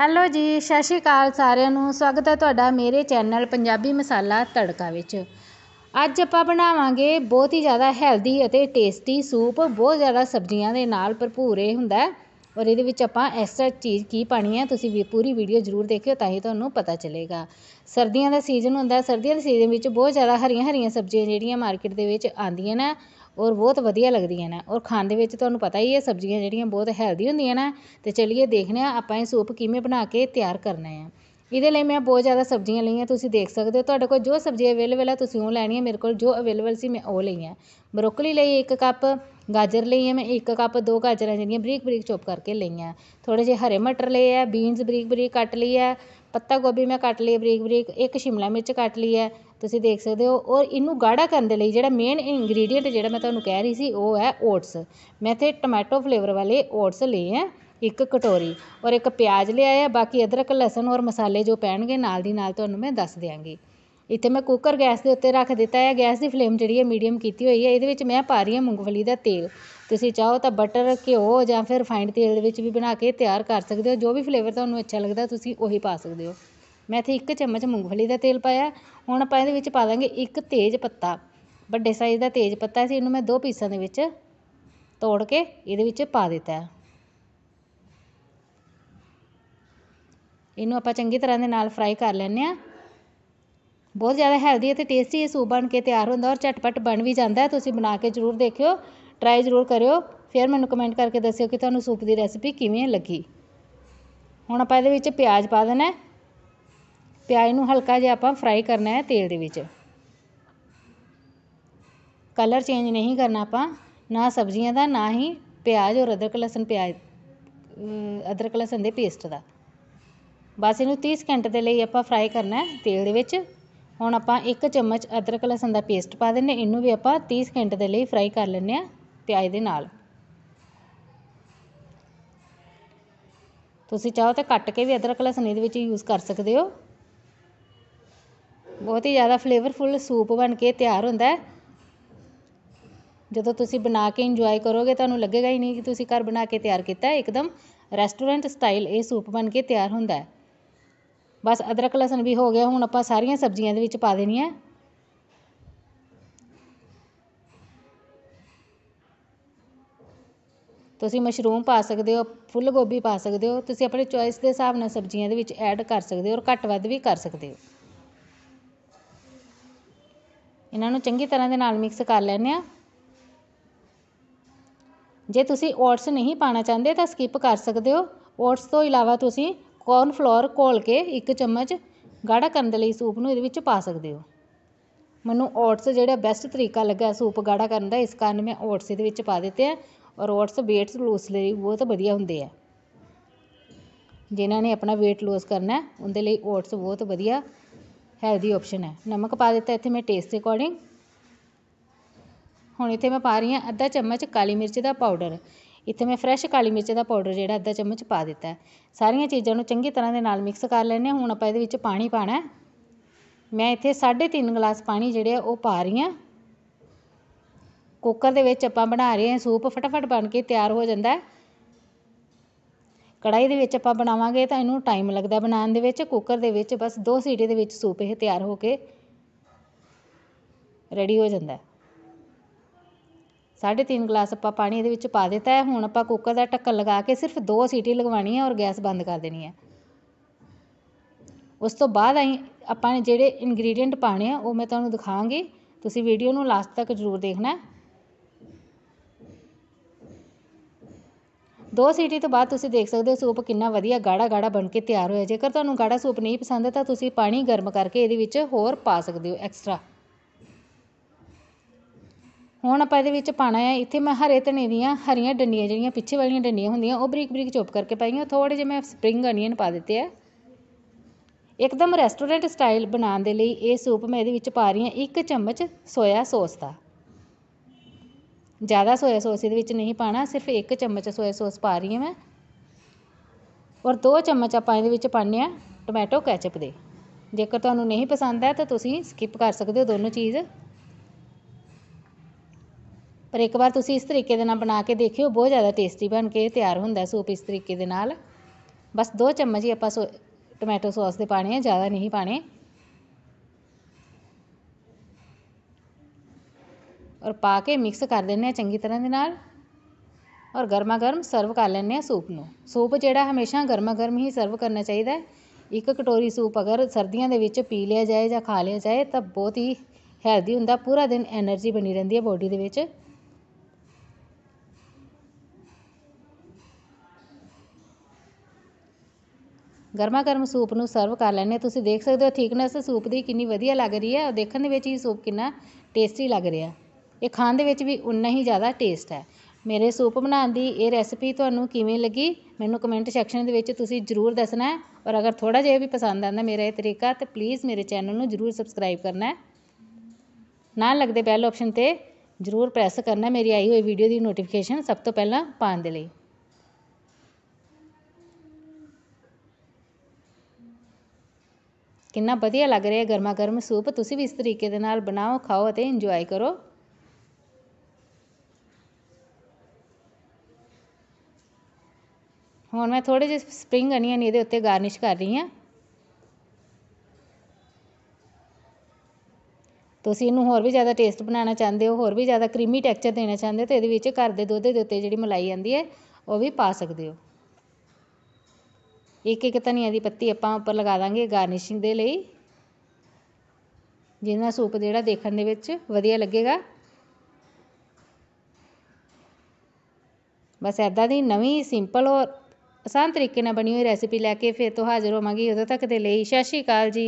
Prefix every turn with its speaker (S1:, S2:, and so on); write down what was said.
S1: hello ਜੀ ਸਤਿ ਸ਼੍ਰੀ ਅਕਾਲ ਸਾਰਿਆਂ ਨੂੰ ਸਵਾਗਤ ਹੈ ਤੁਹਾਡਾ ਮੇਰੇ ਚੈਨਲ ਪੰਜਾਬੀ ਮਸਾਲਾ ਤੜਕਾ ਵਿੱਚ ਅੱਜ ਆਪਾਂ ਬਣਾਵਾਂਗੇ ਬਹੁਤ ਹੀ ਜ਼ਿਆਦਾ ਹੈਲਦੀ ਅਤੇ ਟੇਸਟੀ ਸੂਪ ਬਹੁਤ ਜ਼ਿਆਦਾ ਸਬਜ਼ੀਆਂ ਦੇ ਨਾਲ ਭਰਪੂਰ ਇਹ ਹੁੰਦਾ ਔਰ ਇਹਦੇ ਵਿੱਚ ਆਪਾਂ ਐਸਾ ਚੀਜ਼ ਕੀ ਪਾਣੀ ਹੈ ਤੁਸੀਂ ਵੀ ਪੂਰੀ ਵੀਡੀਓ ਜ਼ਰੂਰ ਦੇਖਿਓ ਤਾਂ ਹੀ ਤੁਹਾਨੂੰ ਪਤਾ ਚੱਲੇਗਾ ਸਰਦੀਆਂ ਦਾ ਸੀਜ਼ਨ ਹੁੰਦਾ ਸਰਦੀਆਂ ਦੇ ਸੀਜ਼ਨ ਵਿੱਚ ਬਹੁਤ ਜ਼ਿਆਦਾ ਹਰੀਆਂ ਹਰੀਆਂ ਸਬਜ਼ੀਆਂ ਜਿਹੜੀਆਂ ਮਾਰਕੀਟ ਦੇ ਵਿੱਚ ਆਉਂਦੀਆਂ ਨੇ ਔਰ ਬਹੁਤ ਵਧੀਆ ਲੱਗਦੀਆਂ ਨੇ ਔਰ ਖਾਣ ਦੇ ਵਿੱਚ ਤੁਹਾਨੂੰ ਪਤਾ ਹੀ ਹੈ ਸਬਜ਼ੀਆਂ ਜਿਹੜੀਆਂ ਬਹੁਤ ਹੈਲਦੀ ਹੁੰਦੀਆਂ ਨਾ ਅਤੇ ਚਲਿਏ ਦੇਖਦੇ ਹਾਂ ਆਪਾਂ ਇਹ ਸੂਪ ਕਿਵੇਂ ਬਣਾ ਕੇ ਤਿਆਰ ਕਰਨਾ ਹੈ ਇਹਦੇ ਲਈ ਮੈਂ ਬਹੁਤ ਜ਼ਿਆਦਾ ਸਬਜ਼ੀਆਂ ਲਈਆਂ ਤੁਸੀਂ ਦੇਖ ਸਕਦੇ ਹੋ ਤੁਹਾਡੇ ਕੋਲ ਜੋ ਸਬਜ਼ੀ ਅਵੇਲੇਬਲ ਹੈ ਤੁਸੀਂ ਉਹ ਲੈਣੀ ਹੈ ਮੇਰੇ ਕੋਲ ਜੋ ਅਵੇਲੇਬਲ ਸੀ ਮੈਂ ਉਹ ਲਈਆਂ ਬਰੋਕਲੀ ਲਈ 1 ਕੱਪ ਗਾਜਰ ਲਈ ਹੈ ਮੈਂ 1 ਕੱਪ ਦੋ ਗਾਜਰਾਂ ਜਿਹੜੀਆਂ ਬਰੀਕ ਬਰੀਕ ਚੋਪ ਕਰਕੇ ਲਈਆਂ ਥੋੜੇ ਜਿਹੇ ਹਰੇ ਮਟਰ ਲਏ ਆ ਬੀਨਸ ਬਰੀਕ ਬਰੀਕ ਕੱਟ ਲਈ ਆ ਪੱਤਾ ਗੋਭੀ ਮੈਂ ਕੱਟ ਲਈ ਬਰੀਕ ਬਰੀਕ ਇੱਕ ਸ਼ਿਮਲਾ ਮਿਰਚ ਕੱਟ ਲਈ ਹੈ ਤੁਸੀਂ ਦੇਖ ਸਕਦੇ ਹੋ ਔਰ ਇਹਨੂੰ ਗਾੜਾ ਕਰਨ ਦੇ ਲਈ ਜਿਹੜਾ ਮੇਨ ਇੰਗਰੀਡੀਅੰਟ ਜਿਹੜਾ ਮੈਂ ਤੁਹਾਨੂੰ ਕਹਿ ਰਹੀ ਸੀ ਉਹ ਹੈ ਓਟਸ ਮੈਂ ਇੱਥੇ ਟਮੈਟੋ ਫਲੇਵਰ ਵਾਲੇ ਓਟਸ ਲਏ ਹੈ ਇੱਕ ਕਟੋਰੀ ਔਰ ਇੱਕ ਪਿਆਜ਼ ਲਿਆ ਹੈ ਬਾਕੀ ਅਦਰਕ ਲਸਣ ਔਰ ਮਸਾਲੇ ਜੋ ਪੈਣਗੇ ਨਾਲ ਦੀ ਨਾਲ ਤੁਹਾਨੂੰ ਮੈਂ ਦੱਸ ਦਿਆਂਗੀ ਇੱਥੇ ਮੈਂ ਕੁੱਕਰ ਗੈਸ ਦੇ ਉੱਤੇ ਰੱਖ ਦਿੱਤਾ ਹੈ ਗੈਸ ਦੀ ਫਲੇਮ ਜਿਹੜੀ ਹੈ ਮੀਡੀਅਮ ਕੀਤੀ ਹੋਈ ਹੈ ਇਹਦੇ ਵਿੱਚ ਮੈਂ ਪਾ ਰਹੀ ਹਾਂ ਮੂੰਗਫਲੀ ਦਾ ਤੇਲ ਤੁਸੀਂ ਚਾਹੋ ਤਾਂ ਬਟਰ ਘਿਓ ਜਾਂ ਫਿਰ ਰਿਫਾਇੰਡ ਤੇਲ ਦੇ ਵਿੱਚ ਵੀ ਬਣਾ ਕੇ ਤਿਆਰ ਕਰ ਸਕਦੇ ਹੋ ਜੋ ਵੀ ਫਲੇਵਰ ਤੁਹਾਨੂੰ ਅੱਛਾ ਲੱਗਦਾ ਤੁਸੀਂ ਉਹੀ ਪਾ ਸਕਦੇ ਹੋ ਮੈਂ ਇੱਥੇ ਇੱਕ ਚਮਚ ਮੂੰਗਫਲੀ ਦਾ ਤੇਲ ਪਾਇਆ ਹੁਣ ਆਪਾਂ ਇਹਦੇ ਵਿੱਚ ਪਾ ਦਾਂਗੇ ਇੱਕ ਤੇਜ਼ ਪੱਤਾ ਵੱਡੇ ਸਾਈਜ਼ ਦਾ ਤੇਜ਼ ਪੱਤਾ ਸੀ ਇਹਨੂੰ ਮੈਂ ਦੋ ਪੀਸਾਂ ਦੇ ਵਿੱਚ ਤੋੜ ਕੇ ਇਹਦੇ ਵਿੱਚ ਪਾ ਦਿੱਤਾ ਇਹਨੂੰ ਆਪਾਂ ਚੰਗੀ ਤਰ੍ਹਾਂ ਦੇ ਨਾਲ ਫਰਾਈ ਕਰ ਲੈਂਦੇ ਆ ਬਹੁਤ ਜ਼ਿਆਦਾ ਹੈਲਦੀ ਅਤੇ ਟੇਸਟੀ ਇਹ ਸੂਪ ਬਣ ਕੇ ਤਿਆਰ ਹੁੰਦਾ ਔਰ ਝਟਪਟ ਬਣ ਵੀ ਜਾਂਦਾ ਤੁਸੀਂ ਬਣਾ ਕੇ ਜ਼ਰੂਰ ਦੇਖਿਓ ਟਰਾਈ ਜ਼ਰੂਰ ਕਰਿਓ ਫਿਰ ਮੈਨੂੰ ਕਮੈਂਟ ਕਰਕੇ ਦੱਸਿਓ ਕਿ ਤੁਹਾਨੂੰ ਸੂਪ ਦੀ ਰੈਸਪੀ ਕਿਵੇਂ ਲੱਗੀ ਹੁਣ ਆਪਾਂ ਇਹਦੇ ਵਿੱਚ ਪਿਆਜ਼ ਪਾ ਦੇਣਾ ਪਿਆਜ਼ ਨੂੰ ਹਲਕਾ ਜਿਹਾ ਆਪਾਂ ਫਰਾਈ ਕਰਨਾ ਹੈ ਤੇਲ ਦੇ ਵਿੱਚ ਕਲਰ ਚੇਂਜ ਨਹੀਂ ਕਰਨਾ ਆਪਾਂ ਨਾ ਸਬਜ਼ੀਆਂ ਦਾ ਨਾ ਹੀ ਪਿਆਜ਼ ਔਰ ਅਦਰਕ ਲਸਣ ਪਿਆਜ਼ ਅਦਰਕ ਲਸਣ ਦੇ ਪੇਸਟ ਦਾ ਬਸ ਇਹਨੂੰ 30 ਸਕਿੰਟ ਦੇ ਲਈ ਆਪਾਂ ਫਰਾਈ ਕਰਨਾ ਹੈ ਤੇਲ ਦੇ ਵਿੱਚ ਹੁਣ ਆਪਾਂ 1 ਚਮਚ ਅਦਰਕ ਲਸਣ ਦਾ ਪੇਸਟ ਪਾ ਦਿੰਨੇ ਇਹਨੂੰ ਵੀ ਆਪਾਂ 30 ਸਕਿੰਟ ਦੇ ਲਈ ਫਰਾਈ ਕਰ ਲੈਂਦੇ ਆ ਪਿਆਜ਼ ਦੇ ਨਾਲ ਤੁਸੀਂ ਚਾਹੋ ਤਾਂ ਕੱਟ ਕੇ ਵੀ ਅਦਰਕ ਲਸਣ ਇਹਦੇ ਵਿੱਚ ਯੂਜ਼ ਕਰ ਸਕਦੇ ਹੋ ਬਹੁਤ ਹੀ ਜ਼ਿਆਦਾ ਫਲੇਵਰਫੁੱਲ ਸੂਪ ਬਣ ਕੇ ਤਿਆਰ ਹੁੰਦਾ ਹੈ ਜਦੋਂ ਤੁਸੀਂ ਬਣਾ ਕੇ ਇੰਜੋਏ ਕਰੋਗੇ ਤੁਹਾਨੂੰ ਲੱਗੇਗਾ ਹੀ ਨਹੀਂ ਕਿ ਤੁਸੀਂ ਘਰ ਬਣਾ ਕੇ ਤਿਆਰ ਕੀਤਾ ਹੈ ਇੱਕਦਮ ਰੈਸਟੋਰੈਂਟ ਸਟਾਈਲ ਇਹ ਸੂਪ ਬਣ ਕੇ ਤਿਆਰ ਹੁੰਦਾ ਹੈ ਬਸ ਅਦਰਕ ਲਸਣ ਵੀ ਹੋ ਗਿਆ ਹੁਣ ਆਪਾਂ ਸਾਰੀਆਂ ਸਬਜ਼ੀਆਂ ਦੇ ਵਿੱਚ ਪਾ ਦੇਣੀਆਂ ਤੁਸੀਂ ਮਸ਼ਰੂਮ ਪਾ ਸਕਦੇ ਹੋ ਫੁੱਲ ਗੋਭੀ ਪਾ ਸਕਦੇ ਹੋ ਤੁਸੀਂ ਆਪਣੀ ਚੋਇਸ ਦੇ ਹਿਸਾਬ ਨਾਲ ਸਬਜ਼ੀਆਂ ਦੇ ਵਿੱਚ ਐਡ ਕਰ ਸਕਦੇ ਹੋ ਔਰ ਘੱਟ ਵੱਧ ਵੀ ਕਰ ਸਕਦੇ ਹੋ ਇਹਨਾਂ ਨੂੰ ਚੰਗੀ ਤਰ੍ਹਾਂ ਦੇ ਨਾਲ ਮਿਕਸ ਕਰ ਲੈਂਦੇ ਆ ਜੇ ਤੁਸੀਂ ਓਟਸ ਨਹੀਂ ਪਾਣਾ ਚਾਹੁੰਦੇ ਤਾਂ ਸਕਿਪ ਕਰ ਸਕਦੇ ਹੋ ਓਟਸ ਤੋਂ ਇਲਾਵਾ ਤੁਸੀਂ ਕੌਰਨ ਫਲੋਰ ਘੋਲ ਕੇ ਇੱਕ ਚਮਚ ਗਾੜਾ ਕਰਨ ਦੇ ਲਈ ਸੂਪ ਨੂੰ ਇਹਦੇ ਵਿੱਚ ਪਾ ਸਕਦੇ ਹੋ ਮੈਨੂੰ ਓਟਸ ਜਿਹੜਾ ਬੈਸਟ ਤਰੀਕਾ ਲੱਗਾ ਸੂਪ ਗਾੜਾ ਕਰਨ ਦਾ ਇਸ ਕਾਰਨ ਮੈਂ ਓਟਸ ਇਹਦੇ ਵਿੱਚ ਪਾ ਦਿੱਤੇ ਆ ਔਰ ਓਟਸ ਵੇਟ ਲੂਸ ਲਈ ਬਹੁਤ ਵਧੀਆ ਹੁੰਦੇ ਆ ਜਿਨ੍ਹਾਂ ਨੇ ਆਪਣਾ ਵੇਟ ਲੋਸ ਕਰਨਾ ਉਹਦੇ ਲਈ ਓਟਸ ਬਹੁਤ ਵਧੀਆ ਹੈਲਦੀ ਆਪਸ਼ਨ ਹੈ ਨਮਕ ਪਾ ਦਿੱਤਾ ਇੱਥੇ ਮੈਂ ਟੇਸਟ ਦੇ ਅਕੋਰਡਿੰਗ ਹੁਣ ਇੱਥੇ ਮੈਂ ਪਾ ਰਹੀ ਹਾਂ ਅੱਧਾ ਚਮਚ ਕਾਲੀ ਮਿਰਚ ਦਾ ਪਾਊਡਰ ਇੱਥੇ ਮੈਂ ਫਰੈਸ਼ ਕਾਲੀ ਮਿਰਚ ਦਾ ਪਾਊਡਰ ਜਿਹੜਾ ਅੱਧਾ ਚਮਚ ਪਾ ਦਿੱਤਾ ਸਾਰੀਆਂ ਚੀਜ਼ਾਂ ਨੂੰ ਚੰਗੀ ਤਰ੍ਹਾਂ ਦੇ ਨਾਲ ਮਿਕਸ ਕਰ ਲੈਣੇ ਹੁਣ ਆਪਾਂ ਇਹਦੇ ਵਿੱਚ ਪਾਣੀ ਪਾਣਾ ਮੈਂ ਇੱਥੇ 3.5 ਗਲਾਸ ਪਾਣੀ ਜਿਹੜੇ ਆ ਉਹ ਪਾ ਰਹੀ ਹਾਂ ਕੁੱਕਰ ਦੇ ਵਿੱਚ ਆਪਾਂ ਬਣਾ ਰਹੇ ਹਾਂ ਸੂਪ ਫਟਾਫਟ ਬਣ ਕੇ ਤਿਆਰ ਹੋ ਜਾਂਦਾ ਕੜਾਹੀ ਦੇ ਵਿੱਚ ਆਪਾਂ ਬਣਾਵਾਂਗੇ ਤਾਂ ਇਹਨੂੰ ਟਾਈਮ ਲੱਗਦਾ ਬਣਾਉਣ ਦੇ ਵਿੱਚ ਕੁੱਕਰ ਦੇ ਵਿੱਚ ਬਸ ਦੋ ਸੀਟੀ ਦੇ ਵਿੱਚ ਸੂਪ ਇਹ ਤਿਆਰ ਹੋ ਕੇ ਰੈਡੀ ਹੋ ਜਾਂਦਾ ਸਾਢੇ 3 ਗਲਾਸ ਆਪਾਂ ਪਾਣੀ ਇਹਦੇ ਵਿੱਚ ਪਾ ਦਿੱਤਾ ਹੈ ਹੁਣ ਆਪਾਂ ਕੁੱਕਰ ਦਾ ਢੱਕਣ ਲਗਾ ਕੇ ਸਿਰਫ ਦੋ ਸੀਟੀ ਲਗਵਾਣੀ ਹੈ ਔਰ ਗੈਸ ਬੰਦ ਕਰ ਦੇਣੀ ਹੈ ਉਸ ਤੋਂ ਬਾਅਦ ਅਸੀਂ ਆਪਾਂ ਨੇ ਜਿਹੜੇ ਇਨਗਰੀਡੀਅੰਟ ਪਾਣੇ ਆ ਉਹ ਮੈਂ ਤੁਹਾਨੂੰ ਦਿਖਾਵਾਂਗੀ ਤੁਸੀਂ ਵੀਡੀਓ ਨੂੰ ਲਾਸਟ ਤੱਕ ਜ਼ਰੂਰ ਦੇਖਣਾ ਦੋ ਸੀਟੀ ਤੋਂ ਬਾਅਦ ਤੁਸੀਂ ਦੇਖ ਸਕਦੇ ਹੋ ਸੂਪ ਕਿੰਨਾ ਵਧੀਆ ਗਾੜਾ ਗਾੜਾ ਬਣ ਕੇ ਤਿਆਰ ਹੋਇਆ ਜੇਕਰ ਤੁਹਾਨੂੰ ਗਾੜਾ ਸੂਪ ਨਹੀਂ ਪਸੰਦ ਤਾਂ ਤੁਸੀਂ ਪਾਣੀ ਗਰਮ ਕਰਕੇ ਇਹਦੇ ਵਿੱਚ ਹੋਰ ਪਾ ਸਕਦੇ ਹੋ ਐਕਸਟਰਾ ਹੁਣ ਆਪਾਂ ਇਹਦੇ ਵਿੱਚ ਪਾਣਾ ਹੈ ਇੱਥੇ ਮੈਂ ਹਰੇ ਧਨੇ ਦੀਆਂ ਹਰੀਆਂ ਡੰਡੀਆਂ ਜਿਹੜੀਆਂ ਪਿੱਛੇ ਵਾਲੀਆਂ ਡੰਡੀਆਂ ਹੁੰਦੀਆਂ ਉਹ ਬਰੀਕ ਬਰੀਕ ਚੋਪ ਕਰਕੇ ਪਾਈਆਂ ਥੋੜੇ ਜਿਹਾ ਮੈਂ ਸਪਰਿੰਗ ਅਨੀਅਨ ਪਾ ਦਿੱਤੇ ਆ ਇੱਕਦਮ ਰੈਸਟੋਰੈਂਟ ਸਟਾਈਲ ਬਣਾਉਣ ਦੇ ਲਈ ਇਹ ਸੂਪ ਮੈਂ ਇਹਦੇ ਵਿੱਚ ਪਾ ਰਹੀ ਹਾਂ ਇੱਕ ਚਮਚ ਸੋਇਆ ਸੌਸ ਦਾ ਜ਼ਿਆਦਾ ਸੋਇਆ ਸੌਸ ਇਹਦੇ ਵਿੱਚ ਨਹੀਂ ਪਾਉਣਾ ਸਿਰਫ ਇੱਕ ਚਮਚ ਸੋਇਆ ਸੌਸ ਪਾ ਰਹੀ ਹਾਂ ਮੈਂ ਔਰ ਦੋ ਚਮਚ ਆਪਾਂ ਇਹਦੇ ਵਿੱਚ ਪਾਉਂਦੇ ਹਾਂ ਟੋਮੈਟੋ ਕੈਚਪ ਦੇ ਜੇਕਰ ਤੁਹਾਨੂੰ ਨਹੀਂ ਪਸੰਦ ਹੈ ਤਾਂ ਤੁਸੀਂ ਸਕਿਪ ਕਰ ਸਕਦੇ ਹੋ ਦੋਨੋਂ ਚੀਜ਼ ਪਰ ਇੱਕ ਵਾਰ ਤੁਸੀਂ ਇਸ ਤਰੀਕੇ ਦੇ ਨਾਲ ਬਣਾ ਕੇ ਦੇਖਿਓ ਬਹੁਤ ਜ਼ਿਆਦਾ ਟੇਸਟੀ ਬਣ ਕੇ ਤਿਆਰ ਹੁੰਦਾ ਸੂਪ ਇਸ ਤਰੀਕੇ ਦੇ ਨਾਲ ਬਸ 2 ਚਮਚ ਹੀ ਆਪਾਂ ਟੋਮੈਟੋ ਸੌਸ ਦੇ ਪਾਣੇ ਆ ਜ਼ਿਆਦਾ ਨਹੀਂ ਪਾਣੇ ਔਰ ਪਾ ਕੇ ਮਿਕਸ ਕਰ ਲੈਣੇ ਆ ਚੰਗੀ ਤਰ੍ਹਾਂ ਦੇ ਨਾਲ ਔਰ ਗਰਮਾ ਗਰਮ ਸਰਵ ਕਰ ਲੈਣੇ ਆ ਸੂਪ ਨੂੰ ਸੂਪ ਜਿਹੜਾ ਹਮੇਸ਼ਾ ਗਰਮਾ ਗਰਮ ਹੀ ਸਰਵ ਕਰਨਾ ਚਾਹੀਦਾ ਇੱਕ ਕਟੋਰੀ ਸੂਪ ਅਗਰ ਸਰਦੀਆਂ ਦੇ ਵਿੱਚ ਪੀ ਲਿਆ ਜਾਏ ਜਾਂ ਖਾ ਲਿਆ ਜਾਏ ਤਾਂ ਬਹੁਤ ਹੀ ਹੈਲਦੀ ਹੁੰਦਾ ਪੂਰਾ ਦਿਨ એનર્ਜੀ ਬਣੀ ਰਹਿੰਦੀ ਹੈ ਬੋਡੀ ਦੇ ਵਿੱਚ ਗਰਮਾ ਗਰਮ ਸੂਪ ਨੂੰ ਸਰਵ ਕਰ ਲੈਣੇ ਤੁਸੀਂ ਦੇਖ ਸਕਦੇ ਹੋ ਥਿਕਨੈਸ ਸੂਪ ਦੀ ਕਿੰਨੀ ਵਧੀਆ ਲੱਗ ਰਹੀ ਹੈ ਔਰ ਦੇਖਣ ਦੇ ਵਿੱਚ ਹੀ ਸੂਪ ਕਿੰਨਾ ਟੇਸਟੀ ਲੱਗ ਰਿਹਾ ਇਹ ਖਾਣ ਦੇ ਵਿੱਚ ਵੀ ਉਨਾ ਹੀ ਜ਼ਿਆਦਾ ਟੇਸਟ ਹੈ ਮੇਰੇ ਸੂਪ ਬਣਾਉਣ ਦੀ ਇਹ ਰੈਸਪੀ ਤੁਹਾਨੂੰ ਕਿਵੇਂ ਲੱਗੀ ਮੈਨੂੰ ਕਮੈਂਟ ਸੈਕਸ਼ਨ ਦੇ ਵਿੱਚ ਤੁਸੀਂ ਜ਼ਰੂਰ ਦੱਸਣਾ ਔਰ ਅਗਰ ਥੋੜਾ ਜਿਹਾ ਵੀ ਪਸੰਦ ਆਉਂਦਾ ਮੇਰਾ ਇਹ ਤਰੀਕਾ ਤਾਂ ਪਲੀਜ਼ ਮੇਰੇ ਚੈਨਲ ਨੂੰ ਜ਼ਰੂਰ ਸਬਸਕ੍ਰਾਈਬ ਕਰਨਾ ਹੈ ਨਾਲ ਲੱਗਦੇ ਬੈਲ ਆਪਸ਼ਨ ਤੇ ਜ਼ਰੂਰ ਪ੍ਰੈਸ ਕਰਨਾ ਮੇਰੀ ਆਈ ਹੋਈ ਵੀਡੀਓ ਦੀ ਨੋਟੀਫਿਕੇਸ਼ਨ ਸਭ ਤੋਂ ਪਹਿਲਾਂ ਪਾਉਣ ਦੇ ਲਈ ਕਿੰਨਾ ਵਧੀਆ ਲੱਗ ਰਿਹਾ ਗਰਮਾ ਗਰਮ ਸੂਪ ਤੁਸੀਂ ਵੀ ਇਸ ਤਰੀਕੇ ਦੇ ਨਾਲ ਬਣਾਓ ਖਾਓ ਅਤੇ ਇੰਜੋਏ ਕਰੋ ਹੁਣ ਮੈਂ ਥੋੜੇ ਜਿਹੇ ਸਪਰਿੰਗ ਅਨੀਅਨ ਇਹਦੇ ਉੱਤੇ ਗਾਰਨਿਸ਼ ਕਰ ਰਹੀ ਹਾਂ ਤੁਸੀਂ ਇਹਨੂੰ ਹੋਰ ਵੀ ਜ਼ਿਆਦਾ ਟੇਸਟ ਬਣਾਉਣਾ ਚਾਹੁੰਦੇ ਹੋ ਹੋਰ ਵੀ ਜ਼ਿਆਦਾ ਕਰੀਮੀ ਟੈਕਸਚਰ ਦੇਣਾ ਚਾਹੁੰਦੇ ਤੇ ਤਾਂ ਇਹਦੇ ਵਿੱਚ ਘਰ ਦੇ ਦੁੱਧ ਦੇ ਉੱਤੇ ਜਿਹੜੀ ਮਲਾਈ ਆਂਦੀ ਹੈ ਉਹ ਵੀ ਪਾ ਸਕਦੇ ਹੋ ਇੱਕ ਇੱਕ ਧਨੀਆ ਦੀ ਪੱਤੀ ਆਪਾਂ ਉੱਪਰ ਲਗਾ ਦਾਂਗੇ ਗਾਰਨਿਸ਼ਿੰਗ ਦੇ ਲਈ ਜਿੰਨਾ ਸੂਪ ਜਿਹੜਾ ਦੇਖਣ ਦੇ ਵਿੱਚ ਵਧੀਆ ਲੱਗੇਗਾ ਬਸ ਐਦਾਂ ਦੀ ਨਵੀਂ ਸਿੰਪਲ ਔਰ ਆਸਾਨ ਤਰੀਕੇ ਨਾਲ ਬਣੀ ਹੋਈ ਰੈਸਿਪੀ ਲੈ ਕੇ ਫਿਰ ਤੋਂ ਹਾਜ਼ਰ ਹੋਵਾਂਗੀ ਉਦੋਂ ਤੱਕ ਦੇ ਲਈ ਸਤਿ ਜੀ